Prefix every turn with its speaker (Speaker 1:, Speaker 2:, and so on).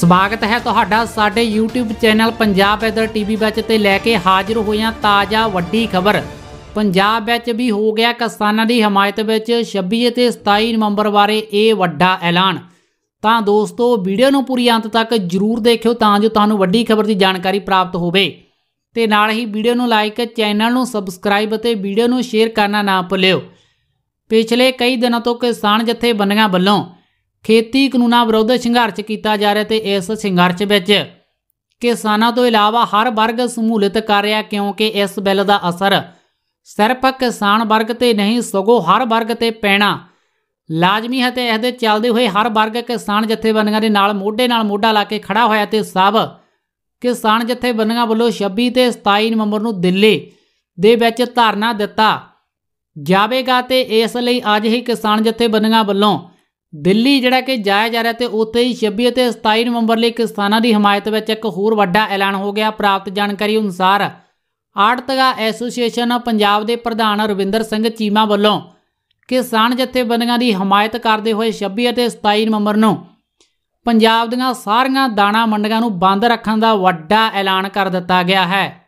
Speaker 1: ਸਵਾਗਤ ਹੈ ਤੁਹਾਡਾ ਸਾਡੇ YouTube channel Punjab weather TV ਵਿੱਚ ਤੇ ਲੈ ਕੇ ਹਾਜ਼ਰ ਹੋਇਆ ਤਾਜ਼ਾ ਵੱਡੀ ਖਬਰ ਪੰਜਾਬ ਵਿੱਚ ਵੀ ਹੋ ਗਿਆ ਕਿਸਾਨਾਂ ਦੀ ਹਮਾਇਤ ਵਿੱਚ 26 ਤੇ 27 ਨਵੰਬਰ ਬਾਰੇ ਇਹ ਵੱਡਾ ਐਲਾਨ ਤਾਂ ਦੋਸਤੋ ਵੀਡੀਓ ਨੂੰ ਪੂਰੀ ਅੰਤ ਤੱਕ ਜਰੂਰ ਦੇਖਿਓ ਤਾਂ ਜੋ ਤੁਹਾਨੂੰ ਵੱਡੀ ਖਬਰ ਦੀ ਜਾਣਕਾਰੀ ਪ੍ਰਾਪਤ ਹੋਵੇ ਤੇ ਨਾਲ ਹੀ ਵੀਡੀਓ ਨੂੰ ਲਾਈਕ ਚੈਨਲ ਨੂੰ ਸਬਸਕ੍ਰਾਈਬ ਅਤੇ ਵੀਡੀਓ ਨੂੰ ਸ਼ੇਅਰ ਕਰਨਾ ਨਾ ਭੁੱਲਿਓ ਪਿਛਲੇ ਕਈ ਦਿਨਾਂ ਤੋਂ ਕਿਸਾਨ ਜਥੇਬੰਦੀਆਂ ਵੱਲੋਂ ਖੇਤੀ ਕਾਨੂੰਨਾਂ ਵਿਰੁੱਧ ਸੰਘਰਸ਼ ਕੀਤਾ ਜਾ ਰਿਹਾ ਤੇ ਇਸ ਸੰਘਰਸ਼ ਵਿੱਚ ਕਿਸਾਨਾਂ ਤੋਂ ਇਲਾਵਾ ਹਰ ਵਰਗ ਸਮੂਹਲਿਤ ਕਰ ਰਿਹਾ ਕਿਉਂਕਿ ਇਸ ਬਿੱਲ ਦਾ ਅਸਰ ਸਿਰਫ ਕਿਸਾਨ ਵਰਗ ਤੇ ਨਹੀਂ ਸਗੋਂ ਹਰ ਵਰਗ ਤੇ ਪੈਣਾ ਲਾਜ਼ਮੀ ਹੈ ਤੇ ਇਸ ਦੇ ਚੱਲਦੇ ਹੋਏ ਹਰ ਵਰਗ ਕਿਸਾਨ ਜਥੇਬੰਦੀਆਂ ਦੇ ਨਾਲ ਮੋਢੇ ਨਾਲ ਮੋਢਾ ਲਾ ਕੇ ਖੜਾ ਹੋਇਆ ਤੇ ਸਭ ਕਿਸਾਨ ਜਥੇਬੰਦੀਆਂ ਵੱਲੋਂ 26 ਤੇ 27 ਨਵੰਬਰ ਨੂੰ ਦਿੱਲੀ ਦੇ ਵਿੱਚ ਧਰਨਾ ਦਿੱਤਾ ਜਾਵੇਗਾ ਤੇ ਇਸ ਲਈ ਅੱਜ ਹੀ ਕਿਸਾਨ ਜਥੇਬੰਦੀਆਂ ਵੱਲੋਂ ਦਿੱਲੀ ਜਿਹੜਾ ਕਿ ਜਾਇਆ ਜਾ ਰਿਹਾ ਤੇ ਉੱਥੇ ਹੀ 26 ਅਤੇ 27 ਨਵੰਬਰ ਲਈ ਕਿਸਾਨਾਂ ਦੀ ਹਮਾਇਤ ਵਿੱਚ ਇੱਕ ਹੋਰ ਵੱਡਾ ਐਲਾਨ ਹੋ ਗਿਆ ਪ੍ਰਾਪਤ ਜਾਣਕਾਰੀ ਅਨੁਸਾਰ ਆੜਤਗਾ ਐਸੋਸੀਏਸ਼ਨ ਪੰਜਾਬ ਦੇ ਪ੍ਰਧਾਨ ਰਵਿੰਦਰ ਸਿੰਘ ਚੀਮਾ ਵੱਲੋਂ ਕਿਸਾਨ ਜਥੇਬੰਦੀਆਂ ਦੀ ਹਮਾਇਤ ਕਰਦੇ ਹੋਏ 26 ਅਤੇ 27 ਨਵੰਬਰ ਨੂੰ ਪੰਜਾਬ ਦੀਆਂ ਸਾਰੀਆਂ ਦਾਣਾ ਮੰਡੀਆਂ ਨੂੰ ਬੰਦ ਰੱਖਣ ਦਾ ਵੱਡਾ ਐਲਾਨ ਕਰ ਦਿੱਤਾ ਗਿਆ ਹੈ